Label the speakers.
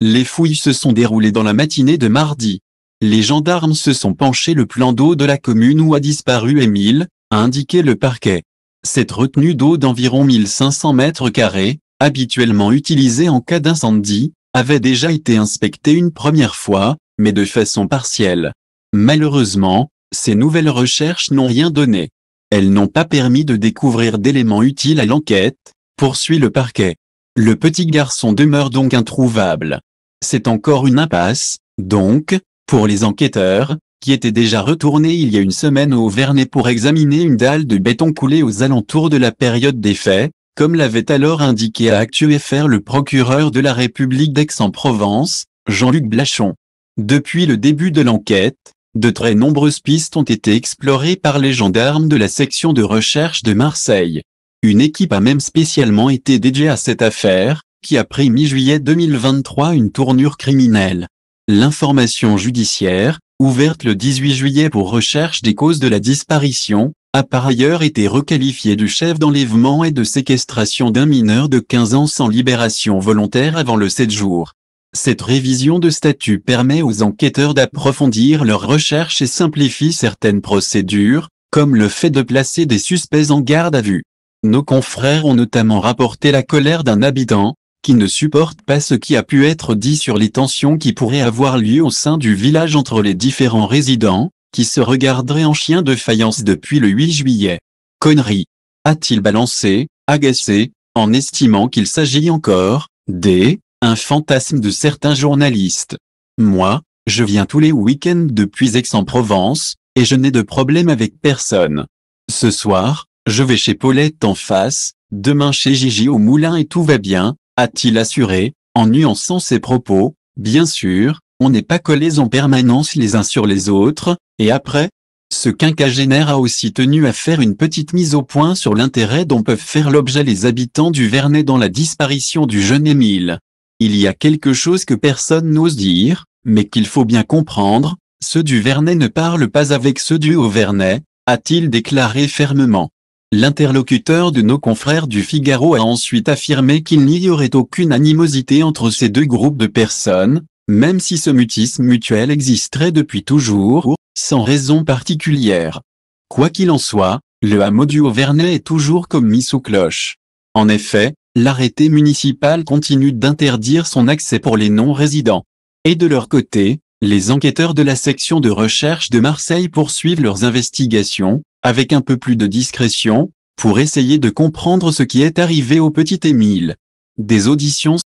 Speaker 1: Les fouilles se sont déroulées dans la matinée de mardi. Les gendarmes se sont penchés le plan d'eau de la commune où a disparu Émile, a indiqué le parquet. Cette retenue d'eau d'environ 1500 mètres carrés, habituellement utilisée en cas d'incendie, avait déjà été inspectée une première fois, mais de façon partielle. Malheureusement, ces nouvelles recherches n'ont rien donné. Elles n'ont pas permis de découvrir d'éléments utiles à l'enquête, poursuit le parquet. Le petit garçon demeure donc introuvable. C'est encore une impasse, donc, pour les enquêteurs, qui étaient déjà retournés il y a une semaine au Vernet pour examiner une dalle de béton coulée aux alentours de la période des faits, comme l'avait alors indiqué à ActuFR le procureur de la République d'Aix-en-Provence, Jean-Luc Blachon. Depuis le début de l'enquête, de très nombreuses pistes ont été explorées par les gendarmes de la section de recherche de Marseille. Une équipe a même spécialement été dédiée à cette affaire, qui a pris mi-juillet 2023 une tournure criminelle. L'information judiciaire, ouverte le 18 juillet pour recherche des causes de la disparition, a par ailleurs été requalifiée du chef d'enlèvement et de séquestration d'un mineur de 15 ans sans libération volontaire avant le 7 jours. Cette révision de statut permet aux enquêteurs d'approfondir leurs recherches et simplifie certaines procédures, comme le fait de placer des suspects en garde à vue. Nos confrères ont notamment rapporté la colère d'un habitant, qui ne supporte pas ce qui a pu être dit sur les tensions qui pourraient avoir lieu au sein du village entre les différents résidents, qui se regarderaient en chien de faïence depuis le 8 juillet. Conneries, A-t-il balancé, agacé, en estimant qu'il s'agit encore, des, un fantasme de certains journalistes. Moi, je viens tous les week-ends depuis Aix-en-Provence, et je n'ai de problème avec personne. Ce soir, je vais chez Paulette en face, demain chez Gigi au moulin et tout va bien, a-t-il assuré, en nuançant ses propos. Bien sûr, on n'est pas collés en permanence les uns sur les autres, et après, ce quinquagénaire a aussi tenu à faire une petite mise au point sur l'intérêt dont peuvent faire l'objet les habitants du Vernet dans la disparition du jeune Émile. Il y a quelque chose que personne n'ose dire, mais qu'il faut bien comprendre, ceux du Vernet ne parlent pas avec ceux du haut a a-t-il déclaré fermement. L'interlocuteur de nos confrères du Figaro a ensuite affirmé qu'il n'y aurait aucune animosité entre ces deux groupes de personnes, même si ce mutisme mutuel existerait depuis toujours, sans raison particulière. Quoi qu'il en soit, le hameau du Auvernais est toujours comme mis sous cloche. En effet, l'arrêté municipal continue d'interdire son accès pour les non-résidents. Et de leur côté, les enquêteurs de la section de recherche de Marseille poursuivent leurs investigations, avec un peu plus de discrétion, pour essayer de comprendre ce qui est arrivé au petit Émile. Des auditions